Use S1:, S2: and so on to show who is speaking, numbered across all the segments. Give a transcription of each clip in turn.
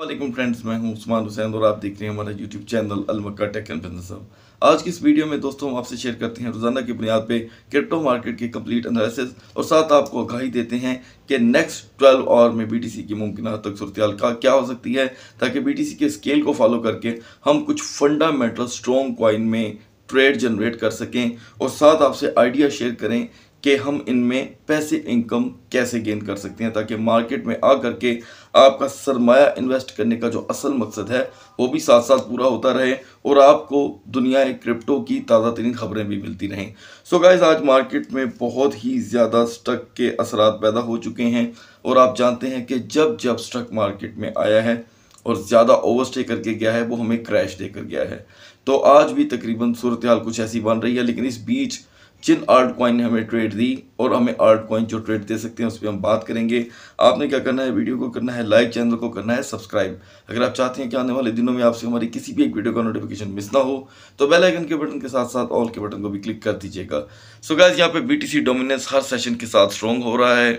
S1: वालेकुम फ्रेंड्स मैं हूं उस्मान हुसैन और आप देख रहे हैं हमारा यूट्यूब चैनल अलमक्का टेक एंड बिजनेस हब आज की इस वीडियो में दोस्तों हम आपसे शेयर करते हैं रोज़ाना की बुनियाद पे क्रिप्टो मार्केट के कंप्लीट एनालिसिस और साथ आपको आगाही देते हैं कि नेक्स्ट ट्वेल्व आवर में बीटीसी की मुमकिन तक सूरत का क्या हो सकती है ताकि बी के स्केल को फॉलो करके हम कुछ फंडामेंटल स्ट्रॉन्ग क्वाइन में ट्रेड जनरेट कर सकें और साथ आपसे आइडिया शेयर करें कि हम इनमें पैसे इनकम कैसे गेन कर सकते हैं ताकि मार्केट में आ करके आपका सरमाया इन्वेस्ट करने का जो असल मकसद है वो भी साथ साथ पूरा होता रहे और आपको दुनिया क्रिप्टो की ताज़ा तरीन खबरें भी मिलती रहें सो so गाइज आज मार्केट में बहुत ही ज़्यादा स्टक के असरात पैदा हो चुके हैं और आप जानते हैं कि जब जब स्टक मार्केट में आया है और ज़्यादा ओवरस्टे करके गया है वो हमें क्रैश देकर गया है तो आज भी तकरीबन सूरत हाल कुछ ऐसी बन रही है लेकिन इस बीच जिन आर्ट कॉइन ने हमें ट्रेड दी और हमें आर्ट कॉइन जो ट्रेड दे सकते हैं उस पर हम बात करेंगे आपने क्या करना है वीडियो को करना है लाइक चैनल को करना है सब्सक्राइब अगर आप चाहते हैं कि आने वाले दिनों में आपसे हमारी किसी भी एक वीडियो का नोटिफिकेशन मिस ना हो तो बेल आइकन के बटन के साथ साथ ऑल के बटन को भी क्लिक कर दीजिएगा सो यहाँ गैस यहाँ टी सी डोमिनेंस हर सेशन के साथ स्ट्रॉन्ग हो रहा है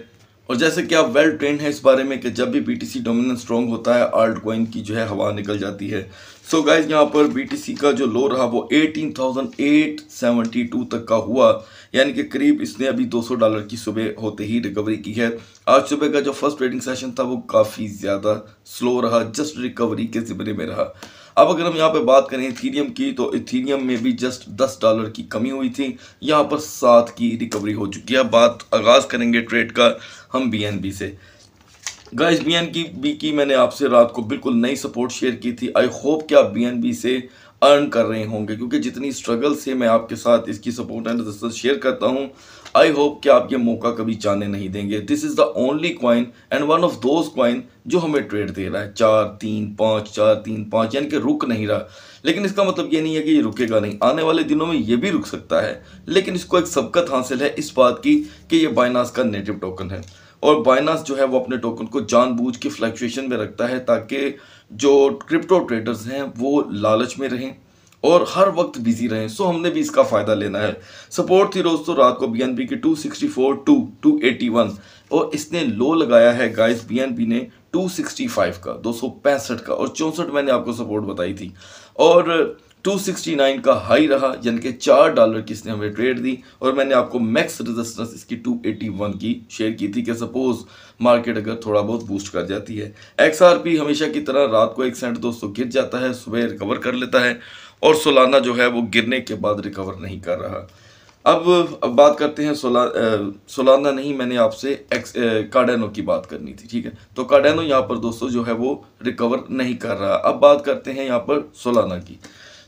S1: और जैसे कि आप वेल ट्रेन हैं इस बारे में कि जब भी B T C dominance strong होता है आल्ट कॉइन की जो है हवा निकल जाती है सो so गाइज यहाँ पर बी टी सी का जो लो रहा वो eighteen thousand eight seventy two तक का हुआ यानी कि करीब इसने अभी दो सौ डॉलर की सुबह होते ही रिकवरी की है आज सुबह का जो फर्स्ट ट्रेडिंग सेशन था वो काफ़ी ज़्यादा स्लो रहा जस्ट रिकवरी के ज़िमरे में रहा अब अगर हम यहाँ पे बात करें इथीरियम की तो इथीरियम में भी जस्ट दस डॉलर की कमी हुई थी यहाँ पर सात की रिकवरी हो चुकी है बात आगाज़ करेंगे ट्रेड का हम बी से गाइस बी की बी की मैंने आपसे रात को बिल्कुल नई सपोर्ट शेयर की थी आई होप कि आप बी से अर्न कर रहे होंगे क्योंकि जितनी स्ट्रगल से मैं आपके साथ इसकी सपोर्ट एंड रजिस्टर शेयर करता हूँ आई होप कि आप ये मौका कभी जाने नहीं देंगे this is the only coin and one of those coin जो हमें ट्रेड दे रहा है चार तीन पाँच चार तीन पाँच यानी कि रुक नहीं रहा लेकिन इसका मतलब ये नहीं है कि ये रुकेगा नहीं आने वाले दिनों में ये भी रुक सकता है लेकिन इसको एक सबकत हासिल है इस बात की कि ये बाइनास का नेटिव टोकन है और बाइनास जो है वो अपने टोकन को जानबूझ के फ्लैक्चुएशन में रखता है ताकि जो क्रिप्टो ट्रेडर्स हैं वो लालच में रहें और हर वक्त बिजी रहें सो हमने भी इसका फ़ायदा लेना है सपोर्ट थी रोज़ तो रात को बी एन बी की two sixty four two two eighty one और इसने लो लगाया है गाइस बी एन बी ने टू सिक्सटी फाइव का दो सौ पैंसठ का और चौंसठ मैंने आपको सपोर्ट बताई थी और 269 का हाई रहा यानी कि चार डॉलर की इसने हमें ट्रेड दी और मैंने आपको मैक्स रेजिस्टेंस इसकी 281 की शेयर की थी कि सपोज मार्केट अगर थोड़ा बहुत बूस्ट कर जाती है एक्सआरपी हमेशा की तरह रात को एक सेंट दोस्तों गिर जाता है सुबह रिकवर कर लेता है और सोलाना जो है वो गिरने के बाद रिकवर नहीं कर रहा अब अब बात करते हैं सोला सोलाना नहीं मैंने आपसे एक्स कार्डेनो की बात करनी थी ठीक है तो कार्डेनो यहाँ पर दोस्तों जो है वो रिकवर नहीं कर रहा अब बात करते हैं यहाँ पर सोलाना की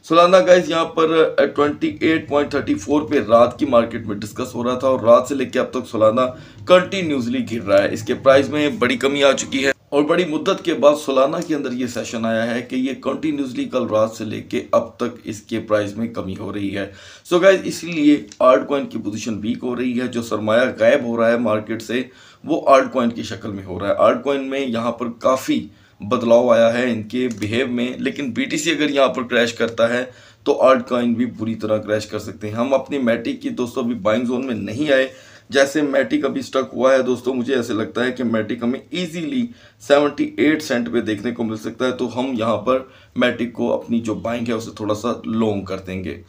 S1: सोलाना गाइज यहाँ पर 28.34 पे रात की मार्केट में डिस्कस हो रहा था और रात से लेकर अब तक सोलाना कंटिन्यूसली गिर रहा है इसके प्राइस में बड़ी कमी आ चुकी है और बड़ी मुद्दत के बाद सोलाना के अंदर ये सेशन आया है कि ये कंटिन्यूसली कल रात से लेके अब तक इसके प्राइस में कमी हो रही है सो so गाइज इसीलिए आर्ट कॉइन की पोजीशन वीक हो रही है जो सरमाया गायब हो रहा है मार्केट से वो आर्ट कॉइन की शक्ल में हो रहा है आर्ट कॉइन में यहाँ पर काफ़ी बदलाव आया है इनके बिहेव में लेकिन बी अगर यहाँ पर क्रैश करता है तो आर्ट कॉइन भी बुरी तरह क्रैश कर सकते हैं हम अपनी मैटिक की दोस्तों अभी बाइंग जोन में नहीं आए जैसे मैटिक अभी स्टक हुआ है दोस्तों मुझे ऐसे लगता है कि मैटिक हमें इजीली 78 सेंट पे देखने को मिल सकता है तो हम यहाँ पर मैटिक को अपनी जो बाइंग है उसे थोड़ा सा लॉन्ग कर देंगे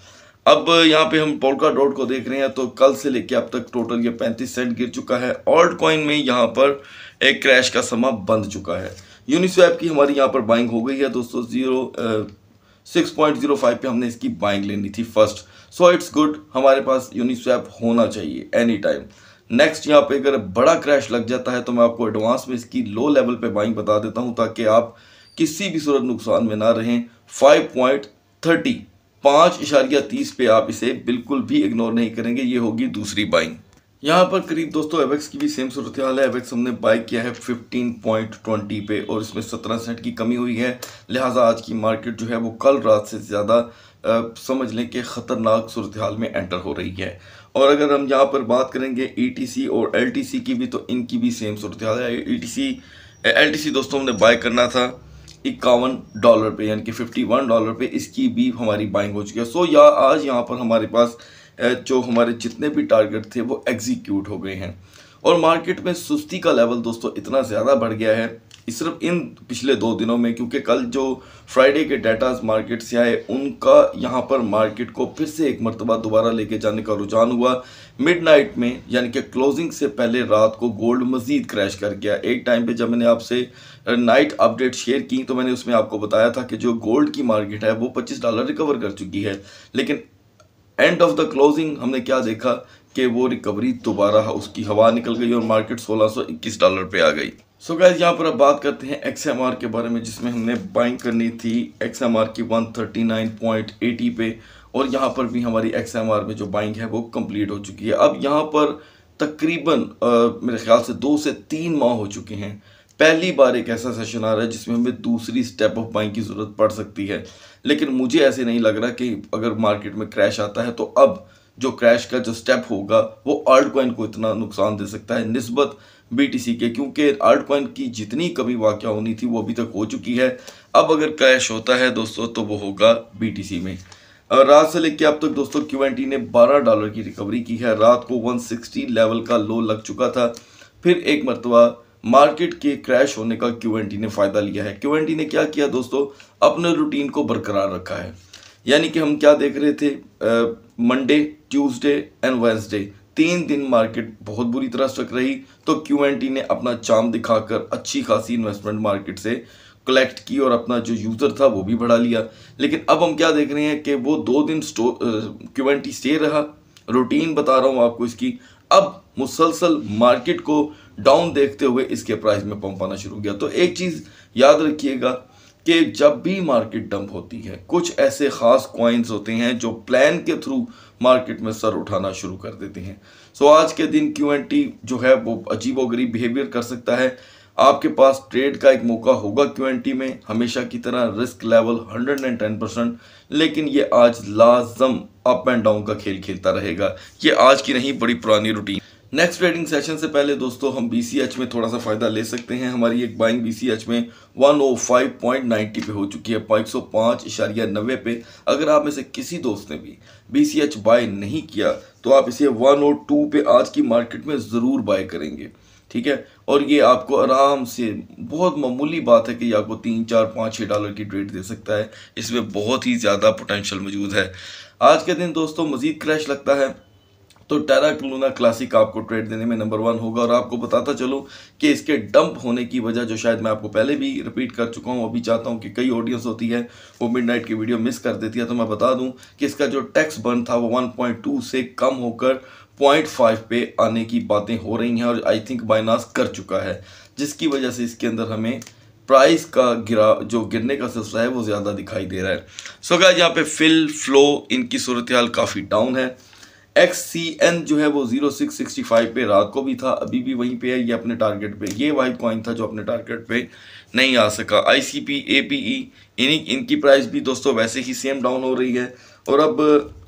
S1: अब यहाँ पे हम पोलका डॉट को देख रहे हैं तो कल से लेके अब तक टोटल ये 35 सेंट गिर चुका है ऑल्ट कॉइन में यहाँ पर एक क्रैश का समा बंद चुका है यूनिस्वैप की हमारी यहाँ पर बाइंग हो गई है दोस्तों zero six point zero five पर हमने इसकी बाइंग लेनी थी फर्स्ट सो इट्स गुड हमारे पास यूनिस्वैप होना चाहिए एनी टाइम नेक्स्ट यहाँ पे अगर बड़ा क्रैश लग जाता है तो मैं आपको एडवांस में इसकी लो लेवल पे बाइंग बता देता हूँ ताकि आप किसी भी सूरत नुकसान में ना रहें फाइव पॉइंट थर्टी पाँच इशारिया तीस पे आप इसे बिल्कुल भी इग्नोर नहीं करेंगे ये होगी दूसरी बाइंग यहाँ पर करीब दोस्तों एवेक्स की भी सेम सूरत हाल है एवेक्स हमने बाय किया है 15.20 पे और इसमें 17 सेंट की कमी हुई है लिहाजा आज की मार्केट जो है वो कल रात से ज़्यादा समझ लें कि ख़तरनाक सूरत हाल में एंटर हो रही है और अगर हम यहाँ पर बात करेंगे ई e और एल की भी तो इनकी भी सेम सूरत हाल है ई e टी दोस्तों हमने बाय करना था इक्यावन डॉलर पे यानी कि 51 डॉलर पे इसकी भी हमारी बाइंग हो चुकी है सो या आज यहाँ पर हमारे पास जो हमारे जितने भी टारगेट थे वो एग्जीक्यूट हो गए हैं और मार्केट में सुस्ती का लेवल दोस्तों इतना ज़्यादा बढ़ गया है सिर्फ इन पिछले दो दिनों में क्योंकि कल जो फ्राइडे के डाटाज मार्केट से आए उनका यहाँ पर मार्केट को फिर से एक मरतबा दोबारा लेके जाने का रुझान हुआ मिडनाइट में यानी कि क्लोजिंग से पहले रात को गोल्ड मजीद क्रैश कर गया एक टाइम पे जब मैंने आपसे नाइट अपडेट शेयर की तो मैंने उसमें आपको बताया था कि जो गोल्ड की मार्केट है वो पच्चीस डॉलर रिकवर कर चुकी है लेकिन एंड ऑफ द क्लोजिंग हमने क्या देखा कि वो रिकवरी दोबारा उसकी हवा निकल गई और मार्केट 1621 डॉलर पे आ गई सो so गैस यहाँ पर अब बात करते हैं एक्स के बारे में जिसमें हमने बाइंग करनी थी एक्स की 139.80 पे और यहाँ पर भी हमारी एक्स में जो बाइंग है वो कंप्लीट हो चुकी है अब यहाँ पर तकरीबन मेरे ख्याल से दो से तीन माह हो चुके हैं पहली बार एक ऐसा सेशन आ रहा है जिसमें हमें दूसरी स्टेप ऑफ बाइंग की ज़रूरत पड़ सकती है लेकिन मुझे ऐसे नहीं लग रहा कि अगर मार्केट में क्रैश आता है तो अब जो क्रैश का जो स्टेप होगा वो आर्ट कॉइन को इतना नुकसान दे सकता है नस्बत बी के क्योंकि आर्ट कॉइन की जितनी कमी वाक़ होनी थी वो अभी तक हो चुकी है अब अगर क्रैश होता है दोस्तों तो वो होगा बी में रात से लेकर अब तक दोस्तों क्यू ने 12 डॉलर की रिकवरी की है रात को 160 लेवल का लो लग चुका था फिर एक मरतबा मार्केट के क्रैश होने का क्यू ने फ़ायदा लिया है क्यू ने क्या किया दोस्तों अपने रूटीन को बरकरार रखा है यानी कि हम क्या देख रहे थे मंडे ट्यूसडे एंड वेंसडे तीन दिन मार्केट बहुत बुरी तरह स्टक रही तो क्यू ने अपना चाम दिखाकर अच्छी खासी इन्वेस्टमेंट मार्केट से कलेक्ट की और अपना जो यूज़र था वो भी बढ़ा लिया लेकिन अब हम क्या देख रहे हैं कि वो दो दिन स्टो क्यू एन स्टे रहा रूटीन बता रहा हूँ आपको इसकी अब मुसलसल मार्केट को डाउन देखते हुए इसके प्राइस में पंप आना शुरू किया तो एक चीज़ याद रखिएगा कि जब भी मार्केट डंप होती है कुछ ऐसे ख़ास क्वाइंस होते हैं जो प्लान के थ्रू मार्केट में सर उठाना शुरू कर देते हैं सो आज के दिन क्यू एन टी जो है वो अजीब और गरीब बिहेवियर कर सकता है आपके पास ट्रेड का एक मौका होगा क्यू एन टी में हमेशा की तरह risk level hundred and ten percent लेकिन ये आज लाजम अप एंड डाउन का खेल खेलता रहेगा ये आज की नहीं बड़ी पुरानी रूटीन नेक्स्ट ट्रेडिंग सेशन से पहले दोस्तों हम बी में थोड़ा सा फ़ायदा ले सकते हैं हमारी एक बाइंग बी में 105.90 पे हो चुकी है पाँच सौ पाँच इशारिया नब्बे पे अगर आप में से किसी दोस्त ने भी बीसीएच बाय नहीं किया तो आप इसे 102 पे आज की मार्केट में ज़रूर बाय करेंगे ठीक है और ये आपको आराम से बहुत मामूली बात है कि ये आपको तीन चार पाँच छः डॉलर की ट्रेड दे सकता है इसमें बहुत ही ज़्यादा पोटेंशल मौजूद है आज के दिन दोस्तों मज़ीद क्रैश लगता है तो टेरा क्लूना क्लासिक आपको ट्रेड देने में नंबर वन होगा और आपको बताता चलो कि इसके डंप होने की वजह जो शायद मैं आपको पहले भी रिपीट कर चुका हूँ अभी चाहता हूँ कि कई ऑडियंस होती है वो मिडनाइट की वीडियो मिस कर देती है तो मैं बता दूँ कि इसका जो टैक्स बर्न था वो वन से कम होकर पॉइंट पे आने की बातें हो रही हैं और आई थिंक बाइनास कर चुका है जिसकी वजह से इसके अंदर हमें प्राइस का गिरा जो गिरने का सिलसिला है वो ज़्यादा दिखाई दे रहा है सो so, यहाँ पे फिल फ्लो इनकी सूरत हाल काफ़ी डाउन है एक्स सी एन जो है वो जीरो सिक्स सिक्सटी फाइव पे रात को भी था अभी भी वहीं पे है ये अपने टारगेट पे ये वाइट कॉइन था जो अपने टारगेट पे नहीं आ सका आई C P A P E इन्हीं इनकी प्राइस भी दोस्तों वैसे ही सेम डाउन हो रही है और अब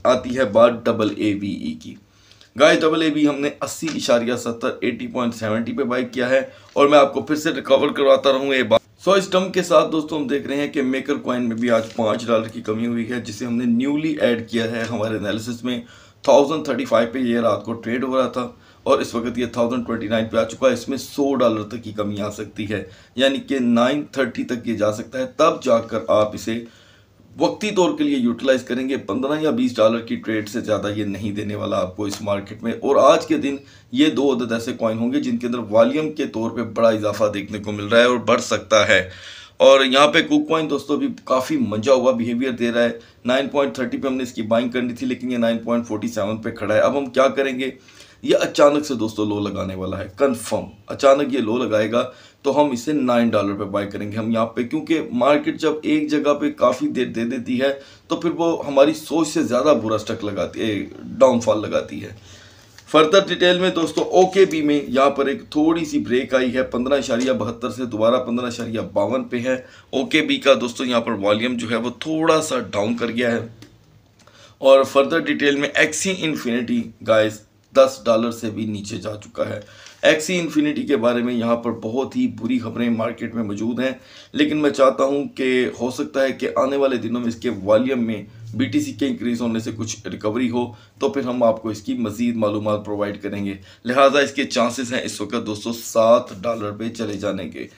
S1: आती है बात डबल ए बी ई की गाइस डबल ए बी हमने अस्सी इशारिया सत्तर एटी पॉइंट सेवेंटी पे बाइक किया है और मैं आपको फिर से रिकवर करवाता रहूँ ये बात सो इस टर्म के साथ दोस्तों हम देख रहे हैं कि मेकर कॉइन में भी आज पाँच डॉलर की कमी हुई है जिसे हमने न्यूली ऐड किया है हमारे एनालिसिस में थाउजेंड थर्टी फाइव पे ये रात को ट्रेड हो रहा था और इस वक्त ये थाउजेंड ट्वेंटी नाइन पर आ चुका है इसमें सौ डॉलर तक की कमी आ सकती है यानी कि नाइन थर्टी तक ये जा सकता है तब जाकर आप इसे वक्ती तौर के लिए यूटिलाइज करेंगे पंद्रह या बीस डॉलर की ट्रेड से ज़्यादा ये नहीं देने वाला आपको इस मार्केट में और आज के दिन ये दो अदद ऐसे कॉइन होंगे जिनके अंदर वॉल्यूम के तौर पर बड़ा इजाफा देखने को मिल रहा है और बढ़ सकता है और यहाँ पे कुक पॉइंट दोस्तों अभी काफ़ी मजा हुआ बिहेवियर दे रहा है 9.30 पे हमने इसकी बाइंग करनी थी लेकिन ये 9.47 पे खड़ा है अब हम क्या करेंगे ये अचानक से दोस्तों लो लगाने वाला है कंफर्म अचानक ये लो लगाएगा तो हम इसे नाइन डॉलर पे बाई करेंगे हम यहाँ पे क्योंकि मार्केट जब एक जगह पे काफ़ी देर दे देती है तो फिर वो हमारी सोच से ज़्यादा बुरा स्टक लगाती है डाउनफॉल लगाती है फर्दर डिटेल में दोस्तों ओके बी में यहाँ पर एक थोड़ी सी ब्रेक आई है पंद्रह इशारिया बहत्तर से दोबारा पंद्रह इशारिया बावन पे है ओके बी का दोस्तों यहाँ पर वॉल्यूम जो है वो थोड़ा सा डाउन कर गया है और फर्दर डिटेल में एक्सी इन्फिनिटी गाइस दस डॉलर से भी नीचे जा चुका है एक्सी इन्फिनिटी e के बारे में यहाँ पर बहुत ही बुरी खबरें मार्केट में मौजूद हैं लेकिन मैं चाहता हूँ कि हो सकता है कि आने वाले दिनों में इसके वॉल्यूम में बी के इंक्रीज होने से कुछ रिकवरी हो तो फिर हम आपको इसकी मज़ीद मालूम प्रोवाइड करेंगे लिहाजा इसके चांसेस हैं इस वक्त दो सौ सात डॉलर पे चले जाने के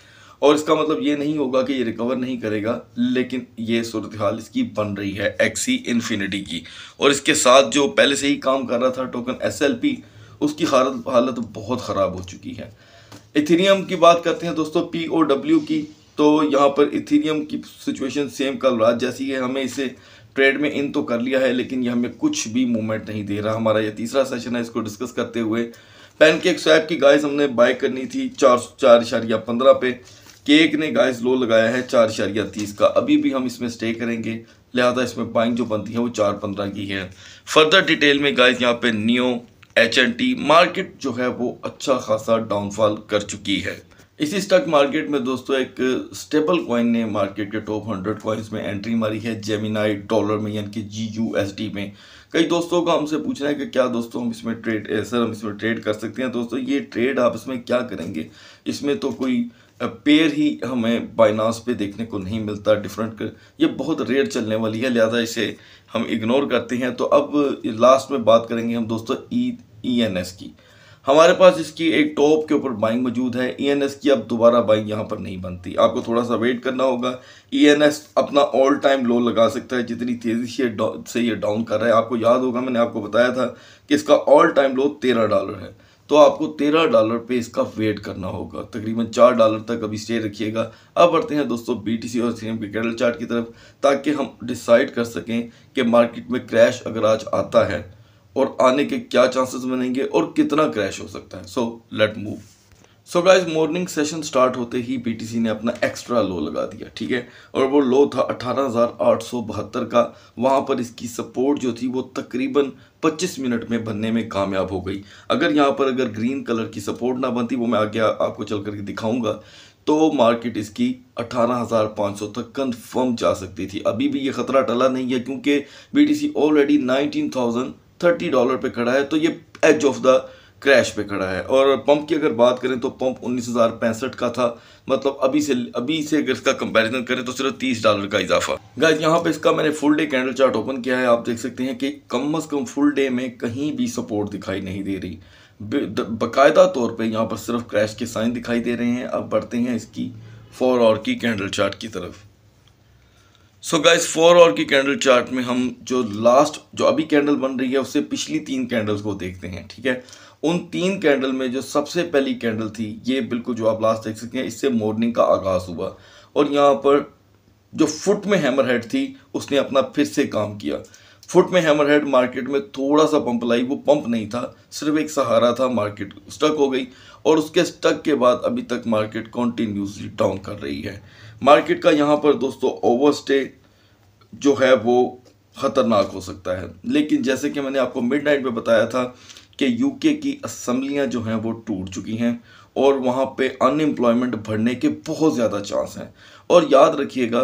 S1: और इसका मतलब ये नहीं होगा कि ये रिकवर नहीं करेगा लेकिन ये सूरत हाल इसकी बन रही है एक्सी इन्फिनिटी e की और इसके साथ जो पहले से ही काम कर रहा था टोकन एस एल पी उसकी हालत हालत बहुत ख़राब हो चुकी है इथेरियम की बात करते हैं दोस्तों पी ओ डब्ल्यू की तो यहाँ पर इथेरियम की सिचुएशन सेम कल रात जैसी है हमें इसे ट्रेड में इन तो कर लिया है लेकिन ये हमें कुछ भी मूवमेंट नहीं दे रहा हमारा ये तीसरा सेशन है इसको डिस्कस करते हुए पैनकेक स्वैप की गाइस हमने बाय करनी थी चार चार इशारिया पंद्रह पे केक ने गाइस लो लगाया है चार इशारिया तीस का अभी भी हम इसमें स्टे करेंगे लिहाजा इसमें बाइंग जो बनती है वो चार पंद्रह की है फर्दर डिटेल में गाइज यहाँ पे नियो एच टी मार्केट जो है वो अच्छा खासा डाउनफॉल कर चुकी है इसी स्टॉक मार्केट में दोस्तों एक स्टेबल कॉइन ने मार्केट के टॉप हंड्रेड कॉइन्स में एंट्री मारी है जेमिनाई डॉलर में यानी कि जी यू एस डी में कई दोस्तों का हमसे पूछना है कि क्या दोस्तों हम इसमें ट्रेड सर eh, हम इसमें ट्रेड कर सकते हैं दोस्तों ये ट्रेड आप इसमें क्या करेंगे इसमें तो कोई पेयर eh, ही हमें बाइनास पे देखने को नहीं मिलता डिफरेंट कर ये बहुत रेयर चलने वाली है लिहाजा इसे हम इग्नोर करते हैं तो अब लास्ट में बात करेंगे हम दोस्तों ई ई एन एस की हमारे पास इसकी एक टॉप के ऊपर बाइंग मौजूद है ईएनएस e की अब दोबारा बाइंग यहाँ पर नहीं बनती आपको थोड़ा सा वेट करना होगा ईएनएस e अपना ऑल टाइम लो लगा सकता है जितनी तेज़ी से से ये डाउन कर रहा है आपको याद होगा मैंने आपको बताया था कि इसका ऑल टाइम लो तेरह डॉलर है तो आपको तेरह डॉलर पे इसका वेट करना होगा तकरीबन चार डॉलर तक अभी स्टे रखिएगा अब बढ़ते हैं दोस्तों सी और एम के कैडल चार्ट की तरफ ताकि हम डिसाइड कर सकें कि मार्केट में क्रैश अगर आज आता है और आने के क्या चांसेस बनेंगे और कितना क्रैश हो सकता है so let move so guys morning session start होते ही बीटीसी ने अपना एक्स्ट्रा लो लगा दिया ठीक है और वो लो था 18,872 का वहाँ पर इसकी सपोर्ट जो थी वो तकरीबन 25 मिनट में बनने में कामयाब हो गई अगर यहाँ पर अगर ग्रीन कलर की सपोर्ट ना बनती वो मैं आगे आपको चल करके दिखाऊंगा तो मार्केट इसकी 18,500 तक कन्फर्म जा सकती थी अभी भी ये खतरा टला नहीं है क्योंकि बी ऑलरेडी 19,000 थर्टी डॉलर पे खड़ा है तो ये एज ऑफ द क्रैश पे खड़ा है और पंप की अगर बात करें तो पंप उन्नीस हज़ार पैंसठ का था मतलब अभी से अभी से अगर इसका कंपैरिजन करें तो सिर्फ तीस डॉलर का इजाफा गाइज यहाँ पे इसका मैंने full day candle chart open किया है आप देख सकते हैं कि कम अज़ कम फुल डे में कहीं भी सपोर्ट दिखाई नहीं दे रही बाकायदा तौर पर यहाँ पर सिर्फ क्रैश के साइन दिखाई दे रहे हैं अब बढ़ते हैं इसकी फोर और की कैंडल चार्ट की तरफ सो गाइस फोर और की कैंडल चार्ट में हम जो लास्ट जो अभी कैंडल बन रही है उससे पिछली तीन कैंडल्स को देखते हैं ठीक है उन तीन कैंडल में जो सबसे पहली कैंडल थी ये बिल्कुल जो आप लास्ट देख सकते हैं इससे मॉर्निंग का आगाज़ हुआ और यहाँ पर जो फुट में हैमर हेड थी उसने अपना फिर से काम किया फुट में हैमर हेड मार्केट में थोड़ा सा पंप लाई वो पंप नहीं था सिर्फ एक सहारा था मार्केट स्टक हो गई और उसके स्टक के बाद अभी तक मार्केट कॉन्टीन्यूसली डाउन कर रही है मार्केट का यहाँ पर दोस्तों ओवरस्टे जो है वो ख़तरनाक हो सकता है लेकिन जैसे कि मैंने आपको मिड नाइट में बताया था कि यूके की असम्बलियाँ जो हैं वो टूट चुकी हैं और वहाँ पे अनएम्प्लॉयमेंट बढ़ने के बहुत ज़्यादा चांस हैं और याद रखिएगा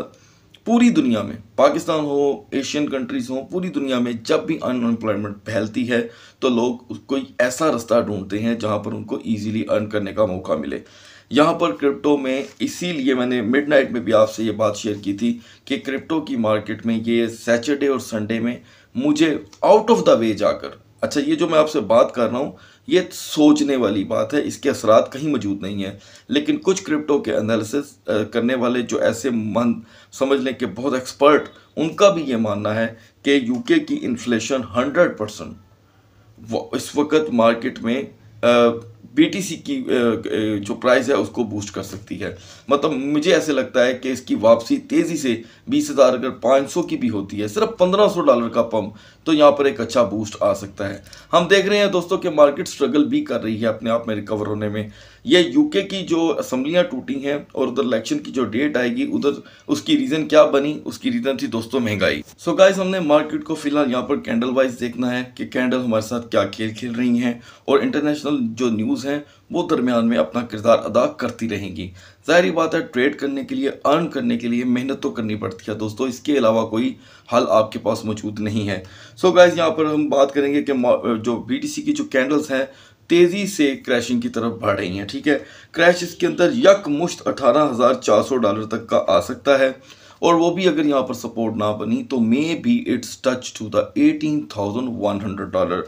S1: पूरी दुनिया में पाकिस्तान हो एशियन कंट्रीज हो पूरी दुनिया में जब भी अनएम्प्लॉयमेंट फैलती है तो लोग कोई ऐसा रास्ता ढूंढते हैं जहां पर उनको इजीली अर्न करने का मौका मिले यहाँ पर क्रिप्टो में इसीलिए मैंने मिडनाइट में भी आपसे ये बात शेयर की थी कि क्रिप्टो की मार्केट में ये सैटरडे और संडे में मुझे आउट ऑफ द वे जाकर अच्छा ये जो मैं आपसे बात कर रहा हूँ ये सोचने वाली बात है इसके असरात कहीं मौजूद नहीं है लेकिन कुछ क्रिप्टो के एनालिसिस करने वाले जो ऐसे मन समझ लें कि बहुत एक्सपर्ट उनका भी ये मानना है कि यूके की इन्फ्लेशन हंड्रेड परसेंट इस वक्त मार्केट में बीटीसी की जो प्राइस है उसको बूस्ट कर सकती है मतलब मुझे ऐसे लगता है कि इसकी वापसी तेज़ी से बीस हज़ार अगर पाँच सौ की भी होती है सिर्फ पंद्रह सौ डॉलर का पम्प तो यहाँ पर एक अच्छा बूस्ट आ सकता है हम देख रहे हैं दोस्तों कि मार्केट स्ट्रगल भी कर रही है अपने आप में रिकवर होने में ये यूके की जो असम्बलियाँ टूटी हैं और उधर इलेक्शन की जो डेट आएगी उधर उसकी रीज़न क्या बनी उसकी रीज़न थी दोस्तों महंगाई सो so गाइज हमने मार्केट को फिलहाल यहाँ पर कैंडल वाइज देखना है कि कैंडल हमारे साथ क्या खेल खेल रही हैं और इंटरनेशनल जो न्यूज़ हैं वो दरमियान में अपना किरदार अदा करती रहेंगी ज़ाहरी बात है ट्रेड करने के लिए अर्न करने के लिए मेहनत तो करनी पड़ती है दोस्तों इसके अलावा कोई हल आपके पास मौजूद नहीं है सो so गाइज यहाँ पर हम बात करेंगे कि जो बी की जो कैंडल्स हैं तेज़ी से क्रैशिंग की तरफ बढ़ रही हैं ठीक है क्रैश इसके अंदर यक मुश्त अठारह डॉलर तक का आ सकता है और वो भी अगर यहाँ पर सपोर्ट ना बनी तो maybe it's touch to the eighteen thousand one hundred dollar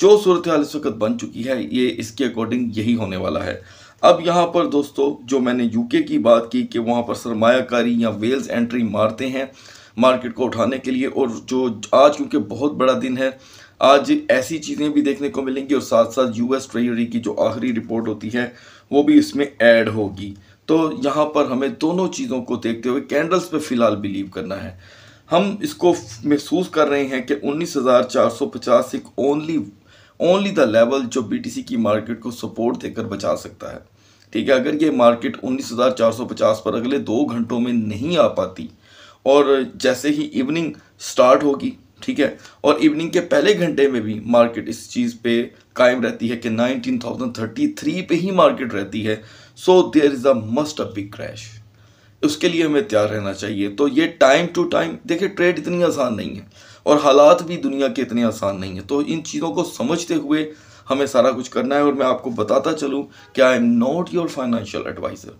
S1: जो सूरत हाल इस वक्त बन चुकी है ये इसके अकॉर्डिंग यही होने वाला है अब यहाँ पर दोस्तों जो मैंने यूके की बात की कि वहाँ पर सरमाकारी या वेल्स एंट्री मारते हैं मार्केट को उठाने के लिए और जो आज क्योंकि बहुत बड़ा दिन है आज ऐसी चीज़ें भी देखने को मिलेंगी और साथ साथ यूएस ट्रेजरी की जो आखिरी रिपोर्ट होती है वो भी इसमें ऐड होगी तो यहाँ पर हमें दोनों चीज़ों को देखते हुए कैंडल्स पर फ़िलहाल बिलीव करना है हम इसको महसूस कर रहे हैं कि 19,450 एक ओनली ओनली द लेवल जो बीटीसी की मार्केट को सपोर्ट देकर बचा सकता है ठीक है अगर ये मार्केट 19,450 पर अगले दो घंटों में नहीं आ पाती और जैसे ही इवनिंग स्टार्ट होगी ठीक है और इवनिंग के पहले घंटे में भी मार्केट इस चीज़ पे कायम रहती है कि 19,033 पे ही मार्केट रहती है so there is a must a big crash उसके लिए हमें तैयार रहना चाहिए तो ये टाइम टू टाइम देखिए ट्रेड इतनी आसान नहीं है और हालात भी दुनिया के इतने आसान नहीं है तो इन चीज़ों को समझते हुए हमें सारा कुछ करना है और मैं आपको बताता चलूँ कि I am not your financial adviser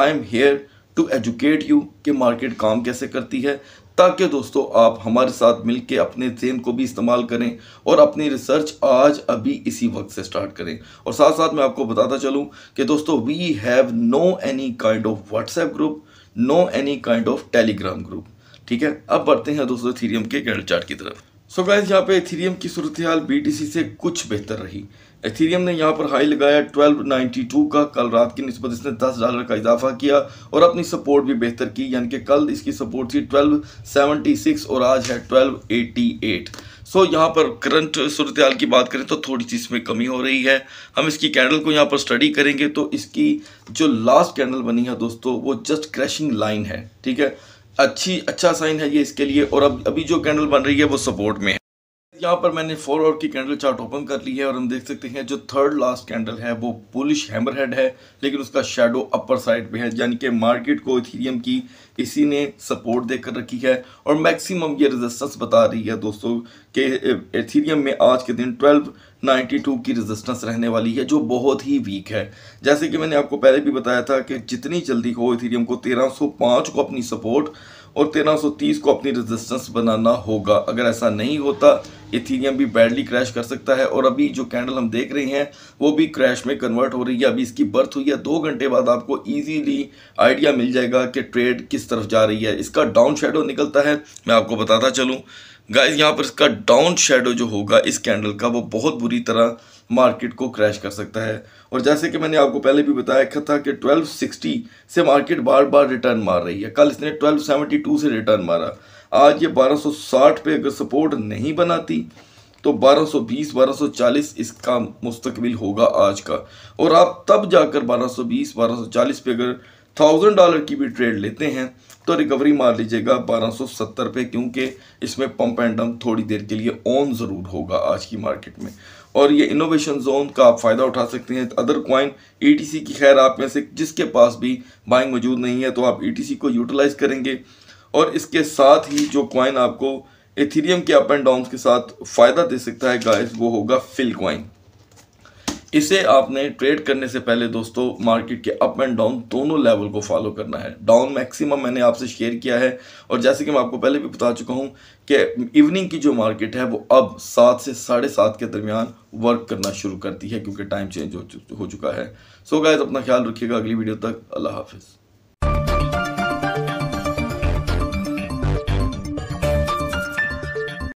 S1: I am here to educate you कि मार्केट काम कैसे करती है ताकि दोस्तों आप हमारे साथ के अपने जेन को भी इस्तेमाल करें और अपनी रिसर्च आज अभी इसी वक्त से स्टार्ट करें और साथ साथ मैं आपको बताता चलूं कि दोस्तों we have no any kind of WhatsApp group no any kind of Telegram group ठीक है अब बढ़ते हैं दोस्तों इथीरियम के कैंडल चार्ट की तरफ सो गाइस यहाँ पे एथीरियम की सूरत हाल बीटीसी से कुछ बेहतर रही एथीरियम ने यहाँ पर हाई लगाया 1292 का कल रात की नस्बत इसने 10 डॉलर का इजाफा किया और अपनी सपोर्ट भी बेहतर की यानी कि कल इसकी सपोर्ट थी 1276 और आज है 1288 सो so, यहाँ पर करंट सूरत हाल की बात करें तो थोड़ी सी इसमें कमी हो रही है हम इसकी कैंडल को यहाँ पर स्टडी करेंगे तो इसकी जो लास्ट कैंडल बनी है दोस्तों वो जस्ट क्रैशिंग लाइन है ठीक है अच्छी अच्छा साइन है ये इसके लिए और अब अभी जो कैंडल बन रही है वो सपोर्ट में है यहाँ पर मैंने फोर आवर की कैंडल चार्ट ओपन कर ली है और हम देख सकते हैं जो थर्ड लास्ट कैंडल है वो पुलिश हैमर हेड है लेकिन उसका शेडो अपर साइड पे है यानी कि मार्केट को इथीरियम की इसी ने सपोर्ट देकर रखी है और मैक्सिमम ये रेजिस्टेंस बता रही है दोस्तों कि एथीरियम में आज के दिन 1292 की रेजिस्टेंस रहने वाली है जो बहुत ही वीक है जैसे कि मैंने आपको पहले भी बताया था कि जितनी जल्दी हो इथीरियम को 1305 को अपनी सपोर्ट और 1330 को अपनी रेजिस्टेंस बनाना होगा अगर ऐसा नहीं होता इथीरियम भी बैडली क्रैश कर सकता है और अभी जो कैंडल हम देख रहे हैं वो भी क्रैश में कन्वर्ट हो रही है अभी इसकी बर्थ हुई है दो घंटे बाद आपको ईजीली आइडिया मिल जाएगा कि ट्रेड किस तरफ जा रही है इसका डाउन शेडो निकलता है मैं आपको बताता चलूँ गाइज यहाँ पर इसका डाउन शेडो जो होगा इस कैंडल का वो बहुत बुरी तरह मार्केट को क्रैश कर सकता है और जैसे कि मैंने आपको पहले भी बताया था कि 1260 से मार्केट बार बार रिटर्न मार रही है कल इसने 1272 से रिटर्न मारा आज ये 1260 पे अगर सपोर्ट नहीं बनाती तो 1220 1240 इसका मुस्तकबिल होगा आज का और आप तब जाकर 1220 1240 पे अगर थाउजेंड डॉलर की भी ट्रेड लेते हैं तो रिकवरी मार लीजिएगा 1270 पे क्योंकि इसमें पंप एंड डम थोड़ी देर के लिए ऑन ज़रूर होगा आज की मार्केट में और ये इनोवेशन जोन का आप फ़ायदा उठा सकते हैं अदर कॉइन ई की खैर आप में से जिसके पास भी बाइंग मौजूद नहीं है तो आप ई e को यूटिलाइज़ करेंगे और इसके साथ ही जो कॉइन आपको एथीरियम के अप एंड डाउन के साथ फ़ायदा दे सकता है गाइस वो होगा फिल कॉइन इसे आपने ट्रेड करने से पहले दोस्तों मार्केट के अप एंड डाउन दोनों लेवल को फॉलो करना है डाउन मैक्सिमम मैंने आपसे शेयर किया है और जैसे कि मैं आपको पहले भी बता चुका हूँ कि इवनिंग की जो मार्केट है वो अब सात से साढ़े सात के दरमियान वर्क करना शुरू करती है क्योंकि टाइम चेंज हो चुका है सो गाय अपना ख्याल रखिएगा अगली वीडियो तक अल्लाह हाफिज़